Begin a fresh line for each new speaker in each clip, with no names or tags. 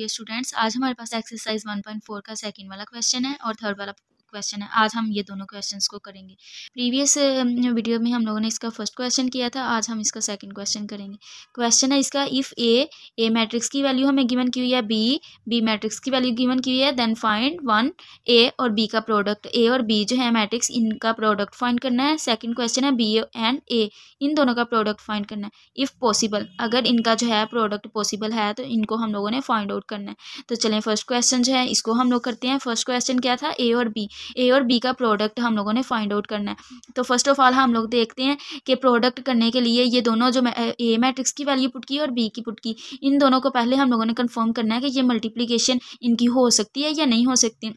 dear students आज हमारे पास exercise 1.4 का सेकंड वाला क्वेश्चन है और थर्ड वाला क्वेश्चन है आज हम ये दोनों क्वेश्चंस को करेंगे प्रीवियस वीडियो um, में हम लोगों ने इसका फर्स्ट क्वेश्चन किया था आज हम इसका सेकंड क्वेश्चन करेंगे क्वेश्चन है इसका इफ़ ए ए मैट्रिक्स की वैल्यू हमें गिवन की हुई है बी बी मैट्रिक्स की वैल्यू गिवन की हुई है देन फाइंड वन ए और बी का प्रोडक्ट ए और बी जो है मैट्रिक्स इनका प्रोडक्ट फाइंड करना है सेकेंड क्वेश्चन है बी एंड ए इन दोनों का प्रोडक्ट फाइंड करना है इफ़ पॉसिबल अगर इनका जो है प्रोडक्ट पॉसिबल है तो इनको हम लोगों ने फाइंड आउट करना है तो चलें फर्स्ट क्वेश्चन जो है इसको हम लोग करते हैं फर्स्ट क्वेश्चन क्या था ए और बी ए और बी का प्रोडक्ट हम लोगों ने फाइंड आउट करना है तो फर्स्ट ऑफ ऑल हम लोग देखते हैं कि प्रोडक्ट करने के लिए ये दोनों जो ए मैट्रिक्स की वैल्यू पुट की और बी की पुट की इन दोनों को पहले हम लोगों ने कन्फर्म करना है कि ये मल्टीप्लीकेशन इनकी हो सकती है या नहीं हो सकती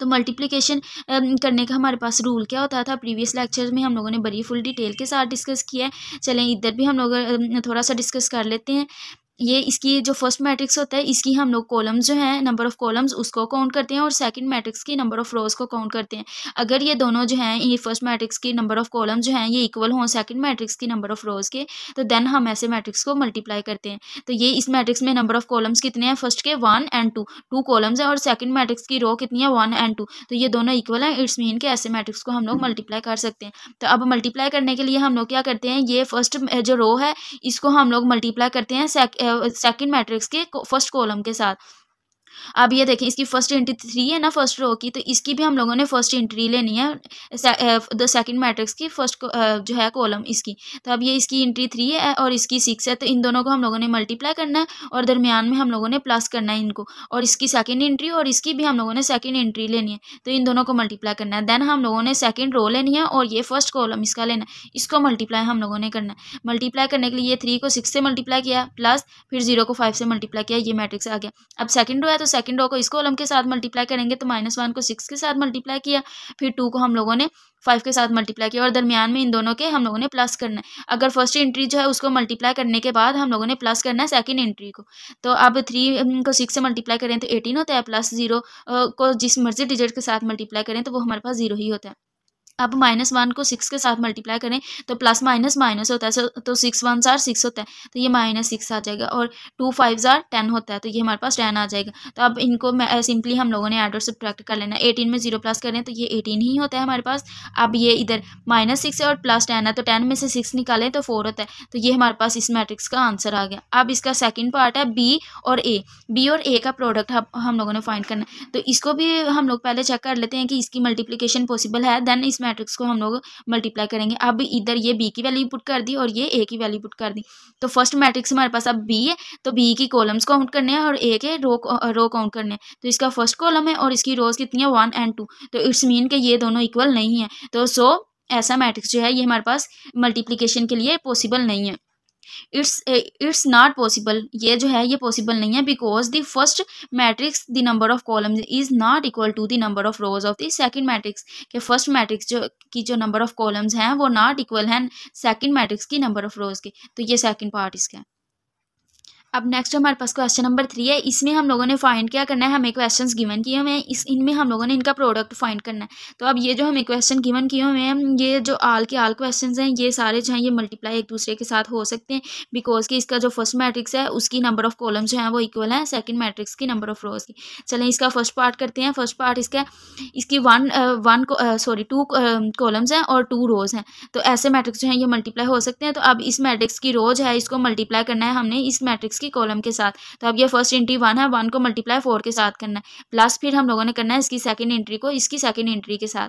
तो मल्टीप्लिकेशन करने का हमारे पास रूल क्या होता था प्रीवियस लेक्चर में हम लोगों ने बड़ी फुल डिटेल के साथ डिस्कस किया है चलें इधर भी हम लोग थोड़ा सा डिस्कस कर लेते हैं ये इसकी जो फर्स्ट मैट्रिक्स होता है इसकी हम लोग कॉलम्स जो हैं नंबर ऑफ़ कॉलम्स उसको काउंट करते हैं और सेकंड मैट्रिक्स की नंबर ऑफ़ रोज़ को काउंट करते हैं अगर ये दोनों जो हैं ये फर्स्ट मैट्रिक्स की नंबर ऑफ़ कॉलम जो हैं ये इक्वल हों सेकंड मैट्रिक्स की नंबर ऑफ़ रोज़ के तो देन हम ऐसे मैट्रिक्स को मल्टीप्लाई करते हैं तो ये इस मैट्रिक्स में नंबर ऑफ़ कॉलम्स कितने हैं फर्स्ट के one and two two columns हैं और सेकंड मैट्रिक्स की रो कितनी है वन एंड टू तो ये दोनों इक्वल हैं इट्स मीन के ऐसे मैट्रिक्स को हम लोग मल्टीप्लाई कर सकते हैं तो अब मल्टीप्लाई करने के लिए हम लोग क्या करते हैं ये फर्स्ट जो रो है इसको हम लोग मल्टीप्लाई करते हैं सेकंड मैट्रिक्स के फर्स्ट कॉलम के साथ अब ये देखें इसकी फर्स्ट एंट्री थ्री है ना फर्स्ट रो की तो इसकी भी हम लोगों ने फर्स्ट एंट्री लेनी है द सेकंड मैट्रिक्स की फर्स्ट जो है कॉलम इसकी तो अब ये इसकी एंट्री थ्री है और इसकी सिक्स है तो इन दोनों को हम लोगों ने मल्टीप्लाई करना है और दरमियान में हम लोगों ने प्लस करना है इनको और इसकी सेकेंड एंट्री और इसकी भी हम लोगों ने सेकेंड एंट्री लेनी है तो इन दोनों को मल्टीप्लाई करना है देन हम लोगों ने सेकेंड रो लेनी है और ये फर्स्ट कॉलम इसका लेना है इसको मल्टीप्लाई हम लोगों ने करना है मल्टीप्लाई करने के लिए थ्री को सिक्स से मल्टीप्लाई किया प्लस फिर जीरो को फाइव से मल्टीप्लाई किया ये मैट्रिक्स आ गया अब सेकेंड रो है तो सेकेंड रो को इसको कॉलम के साथ मल्टीप्लाई करेंगे तो माइनस वन को सिक्स के साथ मल्टीप्लाई किया फिर टू को हम लोगों ने फाइव के साथ मल्टीप्लाई किया और दरमियान में इन दोनों के हम लोगों ने प्लस करना है अगर फर्स्ट एंट्री जो है उसको मल्टीप्लाई करने के बाद हम लोगों ने प्लस करना है सेकंड एंट्री को तो अब थ्री को सिक्स से मल्टीप्लाई करें तो एटीन होता है प्लस जीरो को जिस मर्जी डिजिट के साथ मल्टीप्लाई करें तो वो हमारे पास जीरो ही होता है अब माइनस वन को सिक्स के साथ मल्टीप्लाई करें तो प्लस माइनस माइनस होता है तो सिक्स वन जार सिक्स होता है तो ये माइनस सिक्स आ जाएगा और टू फाइव जार टेन होता है तो ये हमारे पास टेन आ जाएगा तो अब इनको सिंपली हम लोगों ने एड और सब्ट्रैक्ट कर लेना एटीन में जीरो प्लस करें तो ये एटीन ही होता है हमारे पास अब ये इधर माइनस सिक्स है और प्लस टेन है तो टेन में से सिक्स निकालें तो फोर होता है तो ये हमारे पास इस मैट्रिक्स का आंसर आ गया अब इसका सेकेंड पार्ट है बी और ए बी और ए का प्रोडक्ट हम लोगों ने फाइंड करना है तो इसको भी हम लोग पहले चेक कर लेते हैं कि इसकी मल्टीप्लीकेशन पॉसिबल है देन इस मैट्रिक्स को हम लोग मल्टीप्लाई करेंगे अब इधर ये बी की वैल्यू पुट कर दी और ये ए की वैल्यू पुट कर दी तो फर्स्ट मैट्रिक्स हमारे पास अब बी है तो बी की कॉलम्स काउंट करने हैं और ए के रो रो काउंट करने हैं तो इसका फर्स्ट कॉलम है और इसकी रोज कितनी है वन एंड टू तो इट्स मीन के ये दोनों इक्वल नहीं है तो सो ऐसा मैट्रिक्स जो है ये हमारे पास मल्टीप्लीकेशन के लिए पॉसिबल नहीं है इट्स इट्स नॉट पॉसिबल ये जो है ये पॉसिबल नहीं है because the first matrix the number of column is not equal to the number of rows of the second matrix के फर्स्ट मैट्रिक्स जो की जो नंबर ऑफ कॉलम्स हैं वो नॉट इक्वल हैं सेकंड मैट्रिक्स की नंबर ऑफ रोज के तो ये सेकंड पार्ट इसका है अब नेक्स्ट हमारे पास क्वेश्चन नंबर थ्री है इसमें हम लोगों ने फाइंड क्या करना है हमें क्वेश्चन गिवन किए हुए हैं इस इनमें हम लोगों ने इनका प्रोडक्ट फाइंड करना है तो अब ये जो हमें क्वेश्चन गिवन किए हुए हैं ये जो आल के आल क्वेश्चंस हैं ये सारे जो हैं ये मल्टीप्लाई एक दूसरे के साथ हो सकते हैं बिकॉज कि इसका जो फर्स्ट मैट्रिक्स है उसकी नंबर ऑफ कॉलम जो है वो इक्वल है सेकेंड मैट्रिक्स की नंबर ऑफ रोज की चलें इसका फर्स्ट पार्ट करते हैं फर्स्ट पार्ट इसका इसकी one one sorry two columns हैं और टू रोज हैं तो ऐसे मैट्रिक्स जो हैं ये मल्टीप्लाई हो सकते हैं तो अब इस मैट्रिक्स की रोज है इसको मल्टीप्लाई करना है हमने इस मैट्रिक्स की कॉलम के साथ तो अब ये फर्स्ट एंट्री वन है वन को मल्टीप्लाई फोर के साथ करना है प्लस फिर हम लोगों ने करना है इसकी सेकेंड एंट्री को इसकी सेकेंड एंट्री के साथ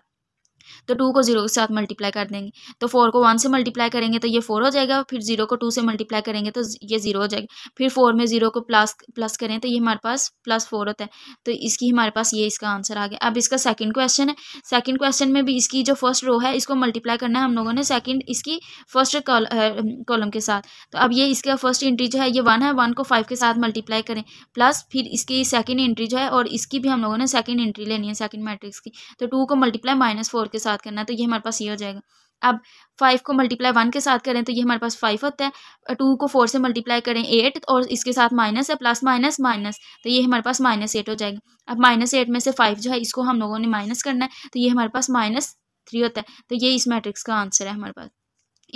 तो टू को जीरो के साथ मल्टीप्लाई कर देंगे तो फोर को वन से मल्टीप्लाई करेंगे तो ये फोर हो जाएगा फिर जीरो को टू से मल्टीप्लाई करेंगे तो ये जीरो हो जाएगा फिर फोर में जीरो को प्लस प्लस करें तो ये हमारे पास प्लस फोर होता है तो इसकी हमारे पास ये इसका आंसर आ गया अब इसका सेकेंड क्वेश्चन है सेकेंड क्वेश्चन में भी इसकी जो फर्स्ट रो है इसको मल्टीप्लाई करना है हम लोगों ने सेकेंड इसकी फर्स्ट कॉलम के साथ तो अब ये इसका फर्स्ट एंट्री जो है ये वन है वन को फाइव के साथ मल्टीप्लाई करें प्लस फिर इसकी सेकेंड एंट्री जो है और इसकी भी हम लोगों ने सेकेंड एंट्री लेनी है सेकेंड मैट्रिक्स की तो टू को मल्टीप्लाई माइनस फोर के साथ करना है तो ये हमारे पास ये हो जाएगा अब फाइव को मल्टीप्लाई वन के साथ करें तो ये हमारे पास फाइव होता है टू को फोर से मल्टीप्लाई करें एट और इसके साथ माइनस है प्लस माइनस माइनस तो ये हमारे पास माइनस एट हो जाएगा अब माइनस एट में से फाइव जो है इसको हम लोगों ने माइनस करना है तो ये हमारे पास माइनस थ्री होता है तो ये इस मैट्रिक्स का आंसर है हमारे पास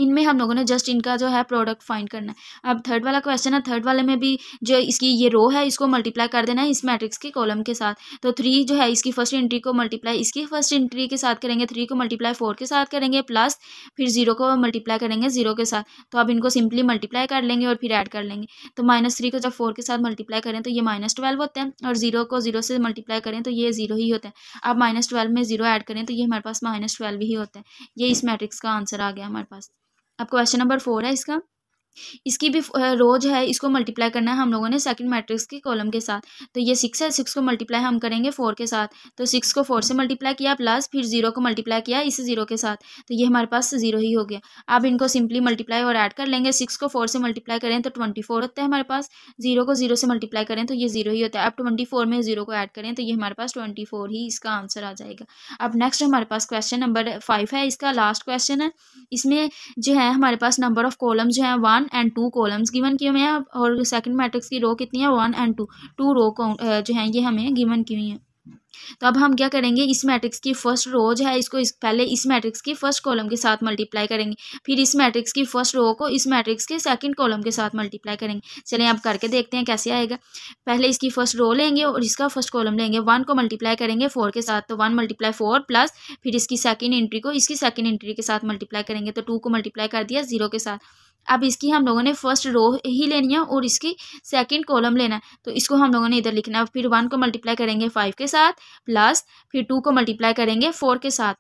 इनमें हम लोगों ने जस्ट इनका जो है प्रोडक्ट फाइंड करना है अब थर्ड वाला क्वेश्चन है थर्ड वाले में भी जो इसकी ये रो है इसको मल्टीप्लाई कर देना है इस मैट्रिक्स के कॉलम के साथ तो थ्री जो है इसकी फर्स्ट एंट्री को मल्टीप्लाई इसकी फर्स्ट एंट्री के साथ करेंगे थ्री को मल्टीप्लाई फोर के साथ करेंगे प्लस फिर जीरो को मल्टीप्लाई करेंगे जीरो के साथ तो अब इनको सिंपली मल्टीप्लाई कर लेंगे और फिर ऐड कर लेंगे तो माइनस थ्री को जब फोर के साथ मल्टीप्लाई करें तो ये माइनस ट्वेल्व होते हैं और जीरो को जीरो से मल्टीप्लाई करें तो ये जीरो ही होता है आप माइनस ट्वेल्व में जीरो ऐड करें तो ये हमारे पास माइनस ट्वेल्व ही होता है ये इस मैट्रिक्स का आंसर आ गया हमारे पास आपका क्वेश्चन नंबर फोर है इसका इसकी भी रोज है इसको मल्टीप्लाई करना है हम लोगों ने सेकंड मैट्रिक्स की कॉलम के साथ तो ये सिक्स है सिक्स को मल्टीप्लाई हम करेंगे फोर के साथ तो सिक्स को फोर से मल्टीप्लाई किया प्लस फिर जीरो को मल्टीप्लाई किया इस जीरो के साथ तो ये हमारे पास जीरो ही हो गया अब इनको सिंपली मल्टीप्लाई और ऐड कर लेंगे सिक्स को फोर से मल्टीप्लाई करें तो ट्वेंटी फोर होता है हमारे पास जीरो को जीरो से मल्टीप्लाई करें तो ये जीरो ही होता है अब ट्वेंटी फोर में जीरो को ऐड करें तो ये हमारे पास ट्वेंटी फोर ही इसका आंसर आ जाएगा अब नेक्स्ट हमारे पास क्वेश्चन नंबर फाइव है इसका लास्ट क्वेश्चन है इसमें जो है हमारे पास नंबर ऑफ कॉलम जो है one one and two columns given किए हुए हैं और सेकंड मैट्रिक्स की रो कितनी है one and two two row जो है ये हमें गिवन की हुई है तो अब हम क्या करेंगे इस मैट्रिक्स की फर्स्ट रो जो है इसको इस पहले इस मैट्रिक्स की फर्स्ट कॉलम के साथ मल्टीप्लाई करेंगे फिर इस मैट्रिक्स की फर्स्ट रो को इस मैट्रिक्स के सेकंड कॉलम के साथ मल्टीप्लाई करेंगे चलिए अब करके देखते हैं कैसे आएगा पहले इसकी फर्स्ट रो लेंगे और इसका फर्स्ट कॉलम लेंगे वन को मल्टीप्लाई करेंगे फोर के साथ तो वन मल्टीप्लाई फोर प्लस फिर इसकी सेकेंड एंट्री को इसकी सेकेंड एंट्री के साथ मल्टीप्लाई करेंगे तो टू को मल्टीप्लाई कर दिया जीरो के साथ अब इसकी हम लोगों ने फर्स्ट रो ही लेनी है और इसकी सेकंड कॉलम लेना है तो इसको हम लोगों ने इधर लिखना है फिर वन को मल्टीप्लाई करेंगे फाइव के साथ प्लस फिर टू को मल्टीप्लाई करेंगे फोर के साथ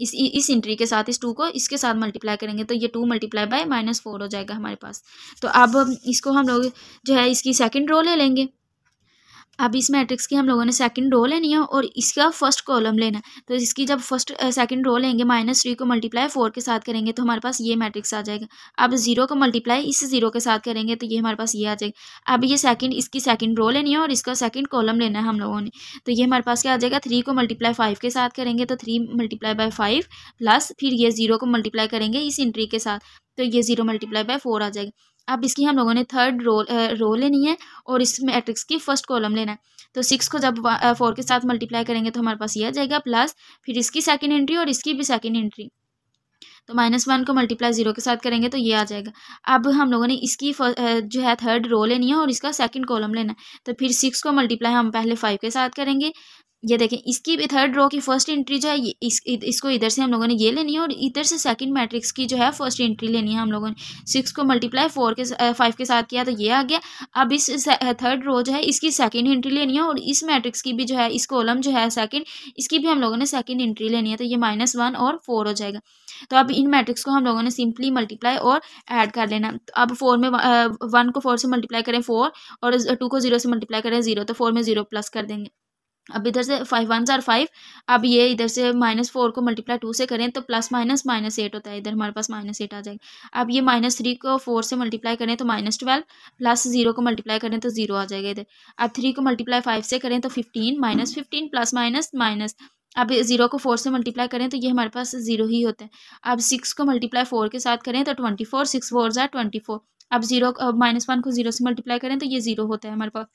इस इस इंट्री के साथ इस टू को इसके साथ मल्टीप्लाई करेंगे तो ये two multiply by minus four हो जाएगा हमारे पास तो अब इसको हम लोग जो है इसकी सेकेंड रो ले लेंगे अब इस मैट्रिक्स की हम लोगों ने सेकंड रो लेनी है और इसका फर्स्ट कॉलम लेना है तो इसकी जब फर्स्ट सेकंड रो लेंगे माइनस थ्री को मल्टीप्लाई फोर के साथ करेंगे तो हमारे पास ये मैट्रिक्स आ जाएगा अब जीरो को मल्टीप्लाई इस जीरो के साथ करेंगे तो ये हमारे पास ये आ जाएगा अब ये सेकंड इसकी सेकंड रो लेनी है और इसका सेकंड कॉलम लेना है हम लोगों ने तो ये हमारे पास क्या आ जाएगा थ्री को मल्टीप्लाई फाइव के साथ करेंगे तो three multiply by five plus फिर ये जीरो को मल्टीप्लाई करेंगे इस इंट्री के साथ तो ये जीरो मल्टीप्लाई बाय फोर आ जाएगी अब इसकी हम लोगों ने थर्ड रो रो लेनी है और इस मैट्रिक्स की फर्स्ट कॉलम लेना है तो सिक्स को जब फोर के साथ मल्टीप्लाई करेंगे तो हमारे पास ये आ जाएगा प्लस फिर इसकी सेकेंड एंट्री और इसकी भी सेकेंड एंट्री तो माइनस वन को मल्टीप्लाई जीरो के साथ करेंगे तो ये आ जाएगा अब हम लोगों ने इसकी जो है थर्ड रो लेनी है और इसका सेकंड कॉलम लेना है तो फिर सिक्स को मल्टीप्लाई हम पहले फाइव के साथ करेंगे ये देखें इसकी भी थर्ड रो की फर्स्ट एंट्री जो है इस, इसको इधर से हम लोगों ने ये लेनी है और इधर से सेकंड मैट्रिक्स की जो है फर्स्ट एंट्री लेनी है हम लोगों ने सिक्स को मल्टीप्लाई फोर के फाइव के साथ किया तो ये आ गया अब इस थर्ड रो जो है इसकी सेकंड एंट्री लेनी है और इस मैट्रिक्स की भी जो है इस कॉलम जो है सेकेंड इसकी भी हम लोगों ने सेकेंड एंट्री लेनी है तो ये माइनस वन और फोर हो जाएगा तो अब इन मैट्रिक्स को हम लोगों ने सिंपली मल्टीप्लाई और ऐड कर लेना तो अब फोर में वन को फोर से मल्टीप्लाई करें फोर और टू को जीरो से मल्टीप्लाई करें जीरो तो फोर में जीरो प्लस कर देंगे अब इधर से फाइव वन जार फाइव अब ये इधर से माइनस फोर को मल्टीप्लाई टू से करें तो प्लस माइनस माइनस एट होता है इधर हमारे पास माइनस एट आ जाएगा अब ये माइनस थ्री को फोर से मल्टीप्लाई करें तो माइनस ट्वेल्व प्लस जीरो को मल्टीप्लाई करें तो जीरो आ जाएगा इधर अब थ्री को मल्टीप्लाई फाइव से करें तो fifteen minus fifteen plus minus minus अब जीरो को फोर से मल्टीप्लाई करें तो ये हमारे पास जीरो ही होता है अब सिक्स को मल्टीप्लाई फोर के साथ करें तो ट्वेंटी फोर सिक्स फोर जार ट्वेंटी फोर अब जीरो माइनस वन को जीरो से मल्टीप्लाई करें तो ये जीरो होता है हमारे पास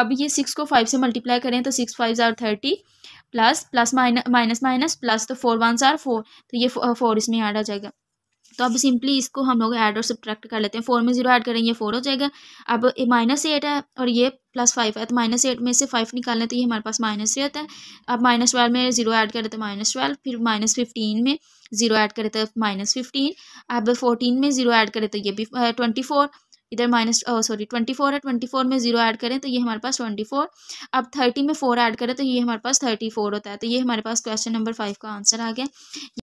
अब ये सिक्स को फाइव से मल्टीप्लाई करें तो सिक्स फाइव ज़ार thirty plus plus minus minus minus plus तो फोर वन ज़ार फोर तो ये फोर इसमें ऐड आ जाएगा तो अब सिंपली इसको हम लोग ऐड और सब्ट्रैक्ट कर लेते हैं फोर में जीरो ऐड करें ये फोर हो जाएगा अब माइनस एट है और ये प्लस फाइव है तो माइनस एट में से फाइव निकालने तो ये हमारे पास माइनस एट है अब माइनस ट्वेल्व में जीरो ऐड करें तो माइनस ट्वेल्व फिर माइनस फिफ्टीन में जीरो ऐड करें तो माइनस फिफ्टीन अब फोर्टीन में जीरो ऐड करें तो ये भी ट्वेंटी uh, फोर इधर माइनस सॉरी ट्वेंटी फोर है ट्वेंटी फोर में जीरो ऐड करें तो ये हमारे पास ट्वेंटी फोर अब थर्टी में फोर ऐड करें तो ये हमारे पास थर्टी फोर होता है तो ये हमारे पास क्वेश्चन नंबर फाइव का आंसर आ गया